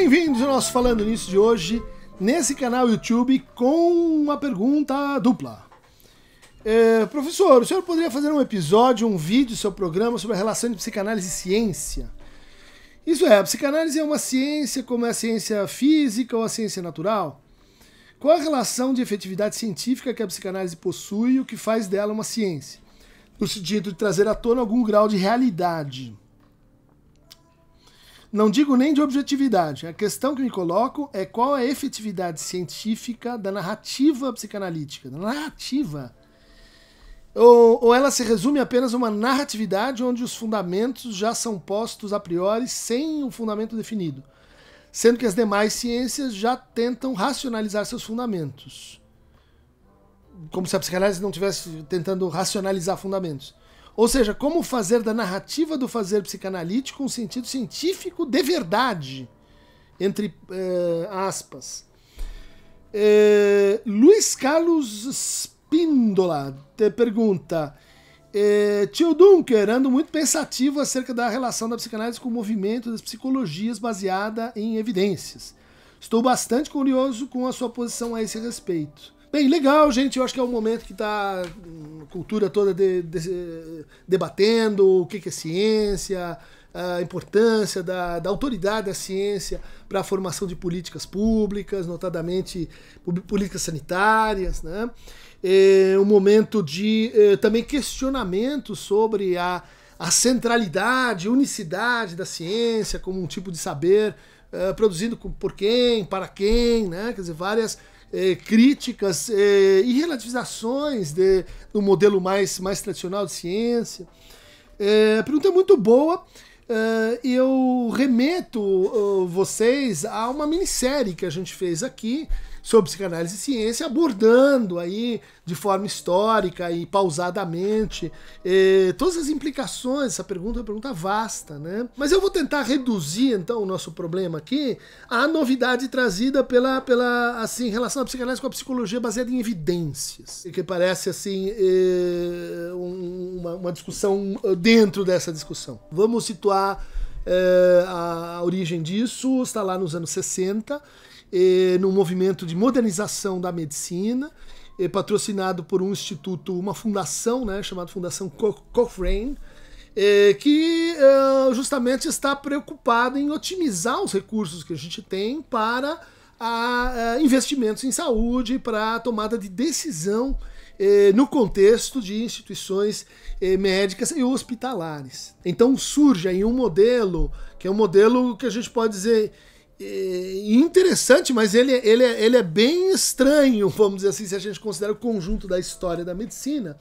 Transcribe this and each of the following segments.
Bem-vindos ao nosso Falando Nisso de hoje, nesse canal YouTube, com uma pergunta dupla. É, professor, o senhor poderia fazer um episódio, um vídeo, seu programa sobre a relação entre psicanálise e ciência? Isso é, a psicanálise é uma ciência como é a ciência física ou a ciência natural? Qual a relação de efetividade científica que a psicanálise possui e o que faz dela uma ciência? No sentido de trazer à tona algum grau de realidade. Não digo nem de objetividade. A questão que me coloco é qual a efetividade científica da narrativa psicanalítica, da narrativa. Ou, ou ela se resume apenas a uma narratividade onde os fundamentos já são postos a priori sem o fundamento definido, sendo que as demais ciências já tentam racionalizar seus fundamentos. Como se a psicanálise não estivesse tentando racionalizar fundamentos. Ou seja, como fazer da narrativa do fazer psicanalítico um sentido científico de verdade, entre eh, aspas. Eh, Luiz Carlos Spindola te pergunta: eh, Tio Dunker, ando muito pensativo acerca da relação da psicanálise com o movimento das psicologias baseada em evidências. Estou bastante curioso com a sua posição a esse respeito. Bem, legal, gente. Eu acho que é um momento que está hum, a cultura toda de, de, debatendo o que, que é ciência, a importância da, da autoridade da ciência para a formação de políticas públicas, notadamente políticas sanitárias, né? É um momento de é, também questionamento sobre a, a centralidade, unicidade da ciência como um tipo de saber é, produzido por quem, para quem, né? Quer dizer, várias é, críticas é, e relativizações de, do modelo mais, mais tradicional de ciência. É, a pergunta é muito boa e eu remeto vocês a uma minissérie que a gente fez aqui, sobre psicanálise e ciência, abordando aí de forma histórica e pausadamente eh, todas as implicações. Essa pergunta é uma pergunta vasta, né? Mas eu vou tentar reduzir então o nosso problema aqui à novidade trazida pela, pela assim, relação da psicanálise com a psicologia baseada em evidências, que parece assim eh, uma, uma discussão eh, dentro dessa discussão. Vamos situar é, a origem disso está lá nos anos 60 no movimento de modernização da medicina, patrocinado por um instituto, uma fundação, né, chamada Fundação Co Cochrane, que eh, justamente está preocupado em otimizar os recursos que a gente tem para a eh, investimentos em saúde, para a tomada de decisão eh, no contexto de instituições médicas e hospitalares. Então surge aí um modelo, que é um modelo que a gente pode dizer é, interessante, mas ele, ele, ele é bem estranho, vamos dizer assim, se a gente considera o conjunto da história da medicina,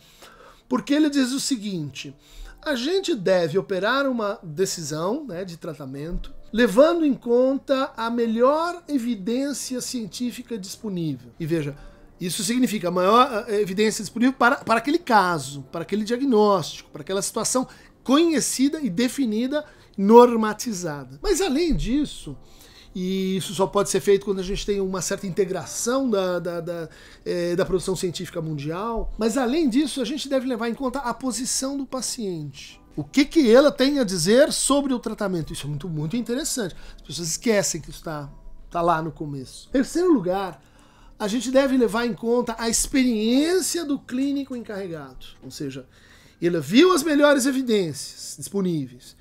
porque ele diz o seguinte: a gente deve operar uma decisão né, de tratamento levando em conta a melhor evidência científica disponível. E veja, isso significa a maior evidência disponível para, para aquele caso, para aquele diagnóstico, para aquela situação conhecida e definida, normatizada. Mas além disso, e isso só pode ser feito quando a gente tem uma certa integração da, da, da, é, da produção científica mundial. Mas além disso, a gente deve levar em conta a posição do paciente. O que, que ela tem a dizer sobre o tratamento? Isso é muito, muito interessante. As pessoas esquecem que isso está tá lá no começo. Em terceiro lugar, a gente deve levar em conta a experiência do clínico encarregado. Ou seja, ele viu as melhores evidências disponíveis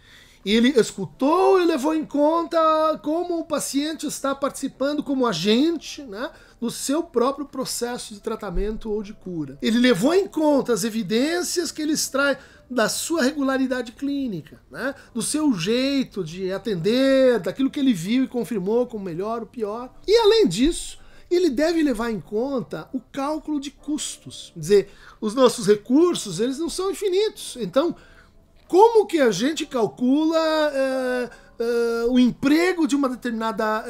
ele escutou e levou em conta como o paciente está participando como agente, né? no seu próprio processo de tratamento ou de cura. Ele levou em conta as evidências que ele extrai da sua regularidade clínica, né? do seu jeito de atender, daquilo que ele viu e confirmou como melhor ou pior. E além disso, ele deve levar em conta o cálculo de custos. Quer dizer, os nossos recursos, eles não são infinitos. Então, como que a gente calcula uh, uh, o emprego de uma determinada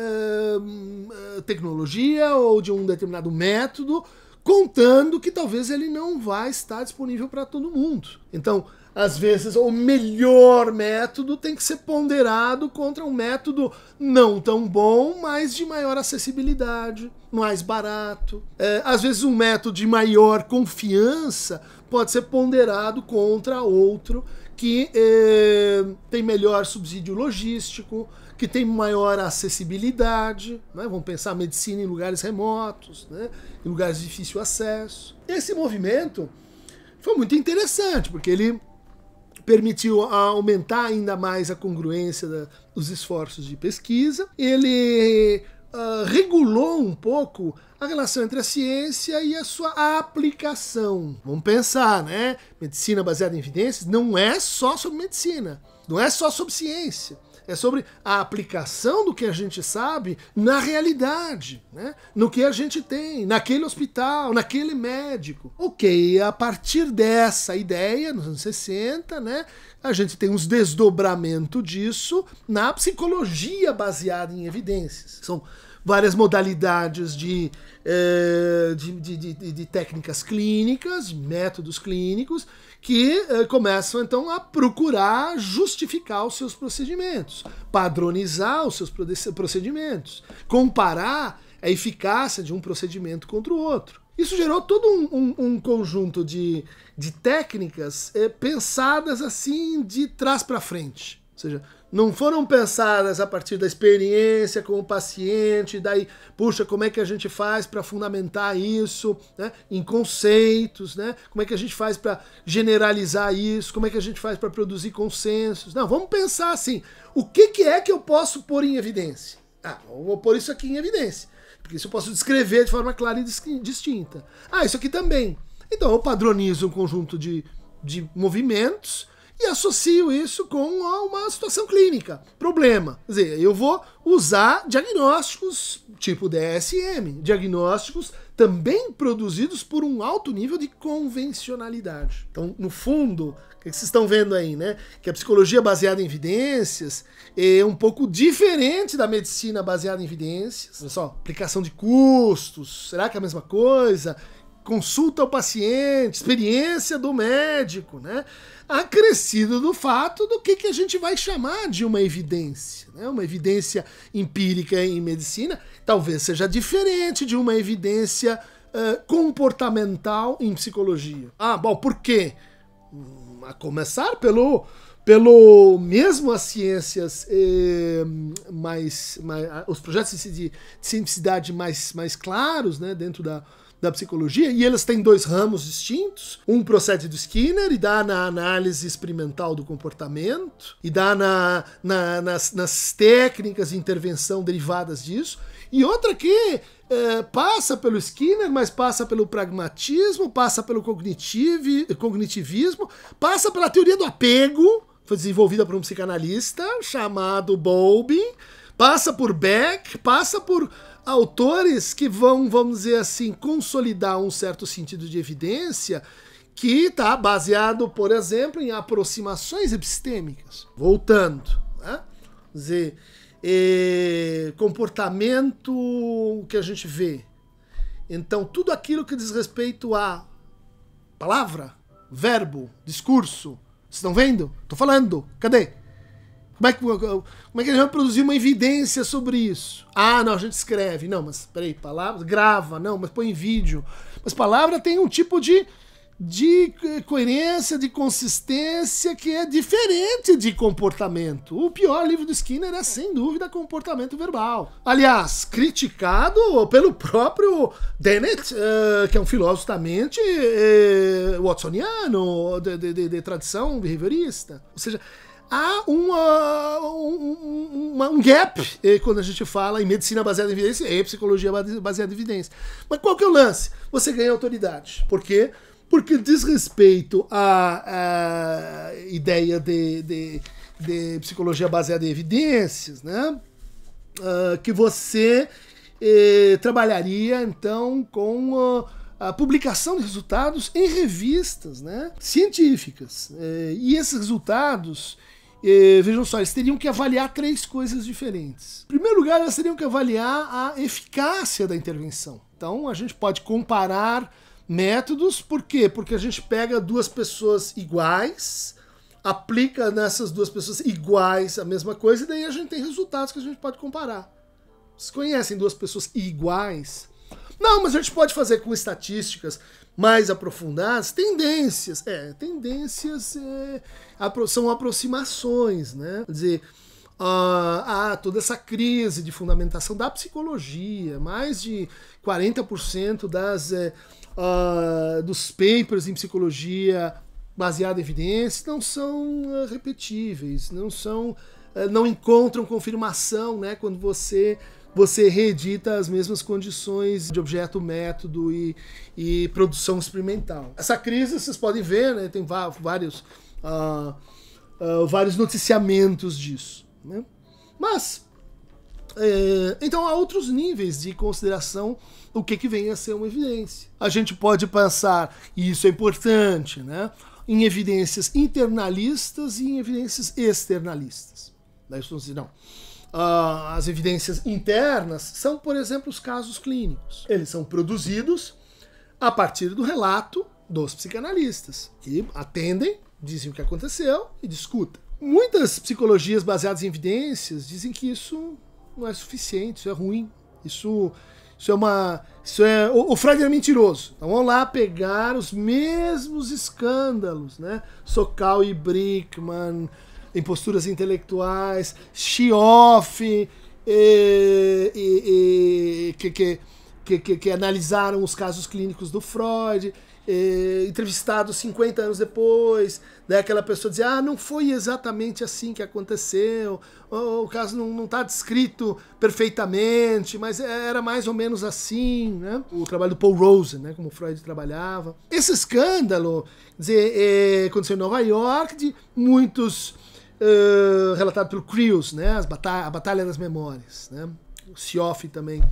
uh, tecnologia ou de um determinado método, contando que talvez ele não vai estar disponível para todo mundo. Então, às vezes, o melhor método tem que ser ponderado contra um método não tão bom, mas de maior acessibilidade, mais barato. É, às vezes, um método de maior confiança pode ser ponderado contra outro que eh, tem melhor subsídio logístico, que tem maior acessibilidade, né? vamos pensar medicina em lugares remotos, né? em lugares de difícil acesso. Esse movimento foi muito interessante, porque ele permitiu aumentar ainda mais a congruência da, dos esforços de pesquisa, ele ah, regulou um pouco a relação entre a ciência e a sua aplicação. Vamos pensar, né? Medicina baseada em evidências não é só sobre medicina, não é só sobre ciência é sobre a aplicação do que a gente sabe na realidade, né? no que a gente tem, naquele hospital, naquele médico. Ok, a partir dessa ideia, nos anos 60, né, a gente tem uns desdobramentos disso na psicologia baseada em evidências. São várias modalidades eh, de, de, de, de, de, técnicas clínicas, métodos clínicos, que eh, começam então a procurar justificar os seus procedimentos, padronizar os seus procedimentos, comparar a eficácia de um procedimento contra o outro. Isso gerou todo um, um, um conjunto de, de técnicas é, pensadas assim de trás para frente. Ou seja, não foram pensadas a partir da experiência com o paciente, daí, puxa, como é que a gente faz para fundamentar isso né, em conceitos, né? Como é que a gente faz para generalizar isso, como é que a gente faz para produzir consensos. Não, vamos pensar assim, o que, que é que eu posso pôr em evidência? Ah, vou pôr isso aqui em evidência, porque isso eu posso descrever de forma clara e distinta. Ah, isso aqui também. Então eu padronizo um conjunto de, de movimentos, e associo isso com uma situação clínica, problema. Quer dizer, eu vou usar diagnósticos tipo DSM, diagnósticos também produzidos por um alto nível de convencionalidade. Então, no fundo, o que vocês estão vendo aí, né? Que a psicologia baseada em evidências é um pouco diferente da medicina baseada em evidências. Olha só, aplicação de custos, será que é a mesma coisa? consulta ao paciente, experiência do médico, né? Acrescido do fato do que, que a gente vai chamar de uma evidência, né? Uma evidência empírica em medicina talvez seja diferente de uma evidência uh, comportamental em psicologia. Ah, bom, por quê? Hum, a começar pelo pelo mesmo as ciências eh, mais, mais, os projetos de, de cientificidade mais mais claros, né, dentro da da psicologia, e eles têm dois ramos distintos. Um procede do Skinner e dá na análise experimental do comportamento, e dá na, na nas, nas técnicas de intervenção derivadas disso, e outra que é, passa pelo Skinner, mas passa pelo pragmatismo, passa pelo cognitivismo, passa pela teoria do apego, foi desenvolvida por um psicanalista chamado Bowlby, passa por Beck, passa por autores que vão, vamos dizer assim, consolidar um certo sentido de evidência que está baseado, por exemplo, em aproximações epistêmicas. Voltando, né? dizer, eh, comportamento que a gente vê. Então, tudo aquilo que diz respeito a palavra, verbo, discurso. Vocês estão vendo? Estou falando. Cadê? Como é, que, como é que gente vai produzir uma evidência sobre isso? Ah, não, a gente escreve. Não, mas peraí, palavra. Grava, não, mas põe em vídeo. Mas palavra tem um tipo de, de eh, coerência, de consistência que é diferente de comportamento. O pior livro do Skinner é, sem dúvida, comportamento verbal. Aliás, criticado pelo próprio Dennett, eh, que é um filósofo também eh, watsoniano, de, de, de, de tradição behaviorista. Ou seja há uma, um, uma, um gap eh, quando a gente fala em medicina baseada em evidência e psicologia baseada em evidência. Mas qual que é o lance? Você ganha autoridade. Por quê? Porque diz respeito à, à ideia de, de, de, psicologia baseada em evidências, né? Uh, que você eh, trabalharia então com uh, a publicação de resultados em revistas né, científicas. Eh, e esses resultados e, vejam só, eles teriam que avaliar três coisas diferentes. Em primeiro lugar, eles teriam que avaliar a eficácia da intervenção. Então, a gente pode comparar métodos, por quê? Porque a gente pega duas pessoas iguais, aplica nessas duas pessoas iguais a mesma coisa, e daí a gente tem resultados que a gente pode comparar. Vocês conhecem duas pessoas iguais? Não, mas a gente pode fazer com estatísticas, mais aprofundadas, tendências. É, tendências é, são aproximações, né? Quer dizer, ah, ah, toda essa crise de fundamentação da psicologia, mais de 40% das, é, ah, dos papers em psicologia baseada em evidências não são ah, repetíveis, não são não encontram confirmação, né, quando você você reedita as mesmas condições de objeto, método e, e produção experimental. Essa crise, vocês podem ver, né, tem vários, uh, uh, vários noticiamentos disso. Né? Mas, é, então há outros níveis de consideração o que, que vem a ser uma evidência. A gente pode pensar, e isso é importante, né, em evidências internalistas e em evidências externalistas. Daí os não uh, as evidências internas são, por exemplo, os casos clínicos. Eles são produzidos a partir do relato dos psicanalistas, que atendem, dizem o que aconteceu e discutem. Muitas psicologias baseadas em evidências dizem que isso não é suficiente, isso é ruim, isso, isso é uma. Isso é, o, o Freud era mentiroso. Então vamos lá pegar os mesmos escândalos, né? Sokal e Brickman, em posturas intelectuais, Schioff, e, e, e, que, que, que, que, analisaram os casos clínicos do Freud, entrevistados 50 anos depois, né, aquela pessoa dizia, ah, não foi exatamente assim que aconteceu, o caso não está descrito perfeitamente, mas é, era mais ou menos assim, né? O trabalho do Paul Rosen, né, como Freud trabalhava. Esse escândalo dizer, é, aconteceu em Nova York, de muitos uh, relatado pelo Crews, né? Bata a Batalha das Memórias, né? O Sioff também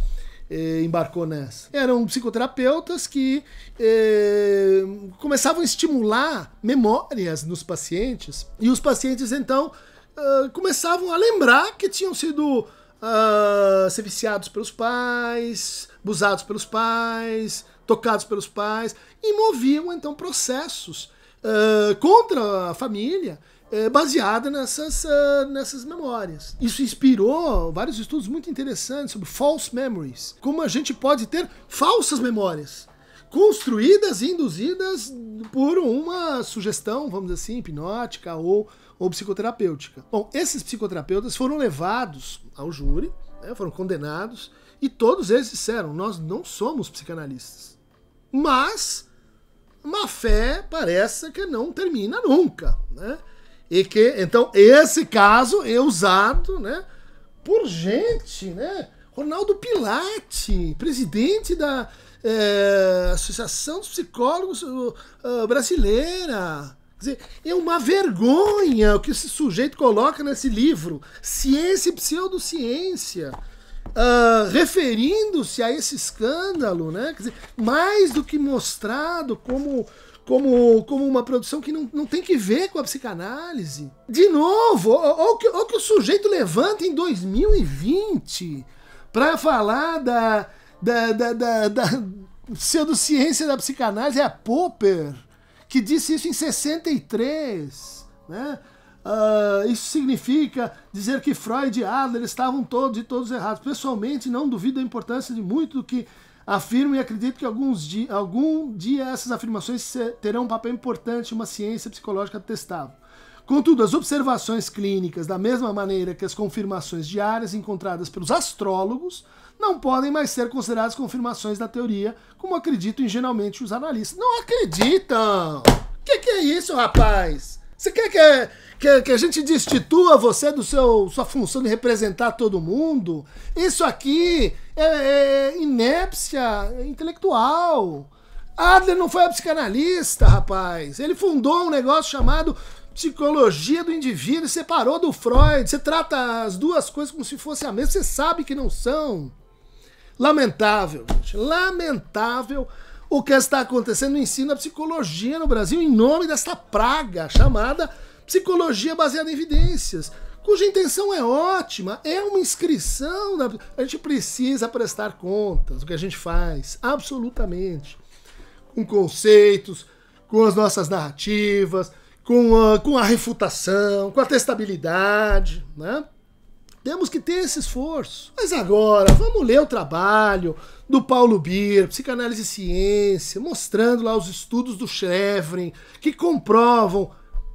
eh, embarcou nessa. Eram psicoterapeutas que eh, começavam a estimular memórias nos pacientes e os pacientes então uh, começavam a lembrar que tinham sido uh, ser viciados pelos pais, abusados pelos pais, tocados pelos pais e moviam então processos uh, contra a família é, baseada nessas, uh, nessas memórias. Isso inspirou vários estudos muito interessantes sobre false memories, como a gente pode ter falsas memórias construídas e induzidas por uma sugestão, vamos dizer assim, hipnótica ou, ou psicoterapêutica. Bom, esses psicoterapeutas foram levados ao júri, né, foram condenados, e todos eles disseram: nós não somos psicanalistas. Mas má fé parece que não termina nunca, né? E que, então, esse caso é usado, né? Por gente, né? Ronaldo Pilate, presidente da é, Associação dos Psicólogos uh, Brasileira. Quer dizer, é uma vergonha o que esse sujeito coloca nesse livro, Ciência e Pseudociência, uh, referindo-se a esse escândalo, né? Quer dizer, mais do que mostrado como como, como uma produção que não, não tem que ver com a psicanálise. De novo, ou, ou, que, ou que o sujeito levanta em 2020 para falar da, da, da, da, da pseudociência da psicanálise, é a Popper, que disse isso em 63, né? Uh, isso significa dizer que Freud e Adler estavam todos e todos errados. Pessoalmente, não duvido da importância de muito do que Afirmo e acredito que alguns di algum dia essas afirmações terão um papel importante em uma ciência psicológica testável. Contudo, as observações clínicas, da mesma maneira que as confirmações diárias encontradas pelos astrólogos, não podem mais ser consideradas confirmações da teoria, como acreditam geralmente os analistas. Não acreditam! O que, que é isso, rapaz? Você quer que, é, que, é, que, a gente destitua você do seu sua função de representar todo mundo? Isso aqui é, é inépcia é intelectual. Adler não foi psicanalista, rapaz. Ele fundou um negócio chamado psicologia do indivíduo, e separou do Freud. Você trata as duas coisas como se fossem a mesma, você sabe que não são. Lamentável, gente. Lamentável o que está acontecendo no ensino da psicologia no Brasil em nome desta praga chamada psicologia baseada em evidências, cuja intenção é ótima, é uma inscrição. Da... A gente precisa prestar contas do que a gente faz, absolutamente. Com conceitos, com as nossas narrativas, com a, com a refutação, com a testabilidade, né? Temos que ter esse esforço. Mas agora, vamos ler o trabalho do Paulo Bir, Psicanálise e Ciência, mostrando lá os estudos do Chevrin, que comprovam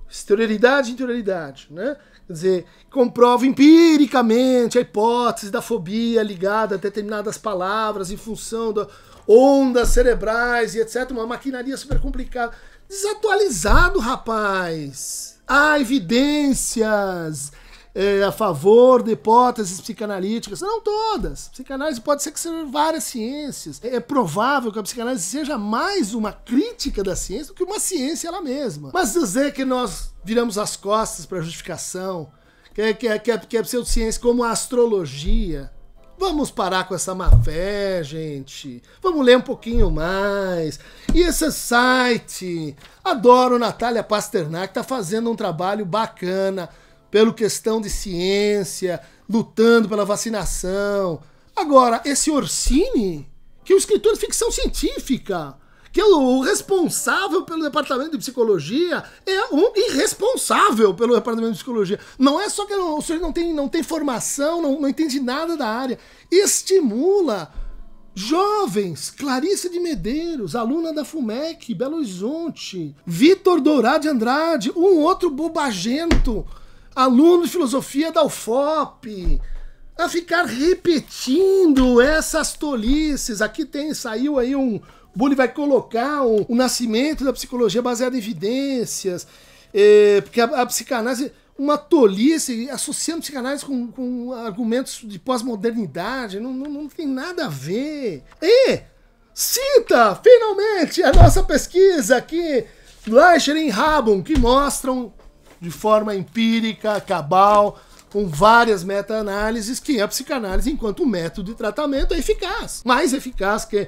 exterioridade e interioridade, né? Quer dizer, comprova empiricamente a hipótese da fobia ligada a determinadas palavras em função das ondas cerebrais e etc. Uma maquinaria super complicada. Desatualizado, rapaz! Há evidências! é, a favor de hipóteses psicanalíticas. Não todas. Psicanálise pode ser que sejam várias ciências. É, é provável que a psicanálise seja mais uma crítica da ciência do que uma ciência ela mesma. Mas dizer que nós viramos as costas para a justificação, que, que, que, é, que é pseudociência como a astrologia, Vamos parar com essa má fé, gente. Vamos ler um pouquinho mais. E esse site? Adoro Natália Pasternak, tá fazendo um trabalho bacana pelo questão de ciência, lutando pela vacinação. Agora, esse Orsini, que é um escritor de ficção científica, que é o responsável pelo departamento de psicologia, é um irresponsável pelo departamento de psicologia. Não é só que não, o senhor não tem, não tem formação, não, não entende nada da área. Estimula jovens, Clarice de Medeiros, aluna da FUMEC, Belo Horizonte, Vitor Dourado de Andrade, um outro bobagento aluno de filosofia da UFOP a ficar repetindo essas tolices. Aqui tem, saiu aí um. Bully vai colocar o, o nascimento da psicologia baseada em evidências, é, porque a, a, psicanálise, uma tolice, associando psicanálise com, com argumentos de pós-modernidade, não, não, não tem nada a ver. E cita, finalmente, a nossa pesquisa aqui, Leischer e Rabon, que mostram de forma empírica, cabal, com várias meta-análises, que a psicanálise, enquanto método de tratamento, é eficaz. Mais eficaz que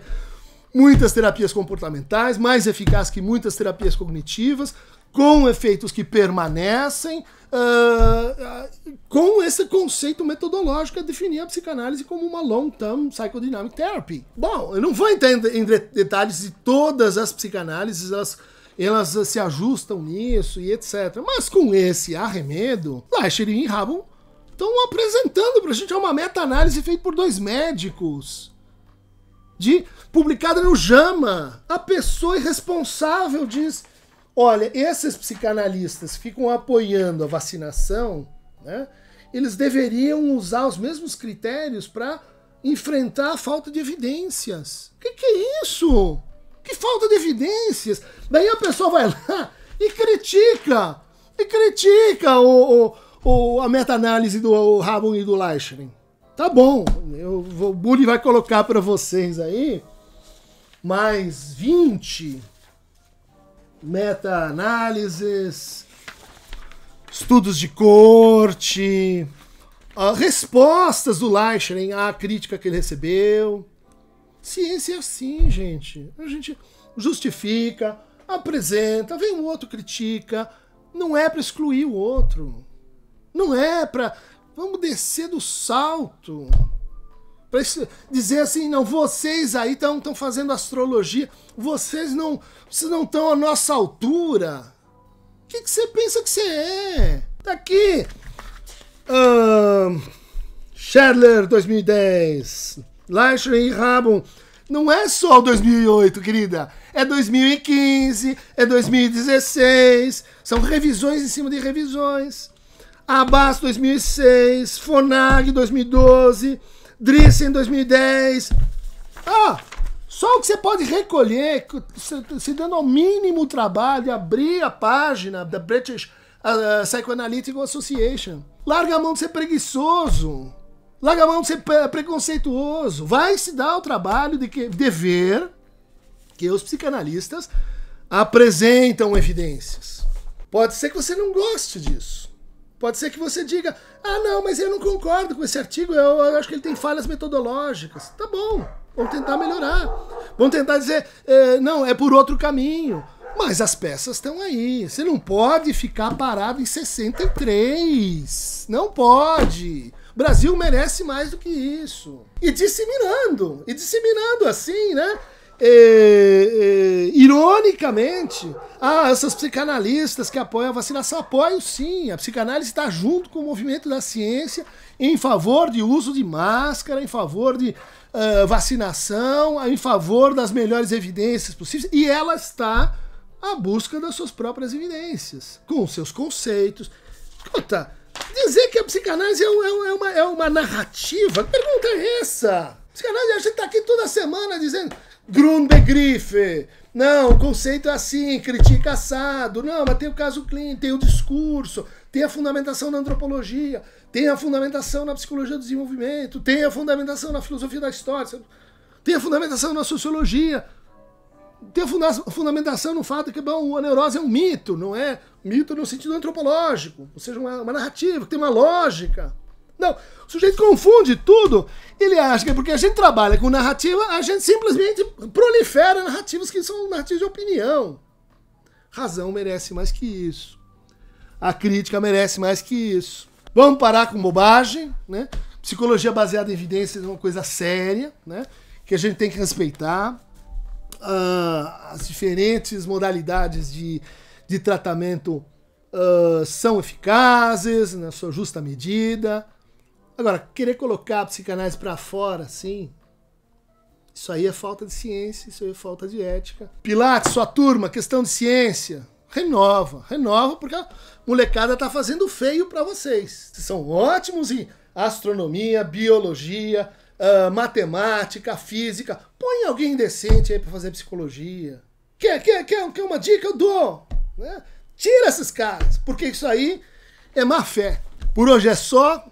muitas terapias comportamentais, mais eficaz que muitas terapias cognitivas, com efeitos que permanecem, uh, uh, com esse conceito metodológico a definir a psicanálise como uma long-term psychodynamic therapy. Bom, eu não vou entrar em detalhes de todas as psicanálises, elas elas se ajustam nisso e etc. Mas com esse arremedo, Lasher e Rabon estão apresentando pra gente é uma meta-análise feita por dois médicos. De, publicada no JAMA. A pessoa irresponsável diz: olha, esses psicanalistas ficam apoiando a vacinação, né? Eles deveriam usar os mesmos critérios para enfrentar a falta de evidências. O que, que é isso? Que falta de evidências! Daí a pessoa vai lá e critica! E critica o, o, o a meta-análise do Rabun e do Leichmann. Tá bom, eu, o Bully vai colocar para vocês aí mais 20 meta-análises, estudos de corte, ah, respostas do Leichmann à crítica que ele recebeu. Ciência é assim, gente. A gente justifica, apresenta, vem um outro critica. Não é para excluir o outro. Não é para vamos descer do salto. Para dizer assim, não, vocês aí estão fazendo astrologia, vocês não vocês não estão à nossa altura. O que, que você pensa que você é? Tá aqui. Scherler 2010 e Rabon. Não é só o 2008, querida. É 2015, é 2016. São revisões em cima de revisões. Abbas 2006, Fonag 2012, Drissen 2010. Ah, só o que você pode recolher, se dando ao mínimo trabalho, abrir a página da British ah, Psychoanalytical Association. Larga a mão de ser preguiçoso. Larga a mão de ser é preconceituoso. Vai se dar o trabalho de, que, de ver que os psicanalistas apresentam evidências. Pode ser que você não goste disso. Pode ser que você diga: ah, não, mas eu não concordo com esse artigo, eu, eu acho que ele tem falhas metodológicas. Tá bom, vamos tentar melhorar. Vamos tentar dizer: eh, não, é por outro caminho. Mas as peças estão aí. Você não pode ficar parado em 63. Não pode. Brasil merece mais do que isso. E disseminando, e disseminando assim, né? É, é, ironicamente, ah, essas psicanalistas que apoiam a vacinação apoiam sim. A psicanálise está junto com o movimento da ciência em favor de uso de máscara, em favor de uh, vacinação, em favor das melhores evidências possíveis. E ela está à busca das suas próprias evidências, com seus conceitos. Puta, dizer que a psicanálise é, é, um, é, uma, é uma narrativa? Que pergunta é essa? Psicanálise, a gente está aqui toda semana dizendo Grundbegriffe. Não, o conceito é assim, critica assado. Não, mas tem o caso clínico, tem o discurso, tem a fundamentação na antropologia, tem a fundamentação na psicologia do desenvolvimento, tem a fundamentação na filosofia da história, tem a fundamentação na sociologia ter fundamentação no fato que bom, a neurose é um mito, não é mito no sentido antropológico, ou seja, uma, uma narrativa que tem uma lógica. Não, o sujeito confunde tudo, ele acha que é porque a gente trabalha com narrativa, a gente simplesmente prolifera narrativas que são narrativas de opinião. Razão merece mais que isso. A crítica merece mais que isso. Vamos parar com bobagem, né? Psicologia baseada em evidências é uma coisa séria, né? Que a gente tem que respeitar uh, as diferentes modalidades de, de tratamento uh, são eficazes na sua justa medida. Agora, querer colocar a psicanálise para fora, assim, isso aí é falta de ciência, isso aí é falta de ética. Pilates, sua turma, questão de ciência, renova, renova, porque a molecada tá fazendo feio para vocês. Vocês são ótimos em astronomia, biologia, uh, matemática, física. Põe alguém decente aí para fazer psicologia. Quer, quer, quer, quer uma dica? Eu dou. Né? Tira esses caras, porque isso aí é má fé. Por hoje é só.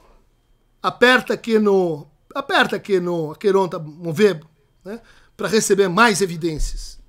Aperta aqui no. Aperta aqui no Aqueronta Movebo, né? Para receber mais evidências.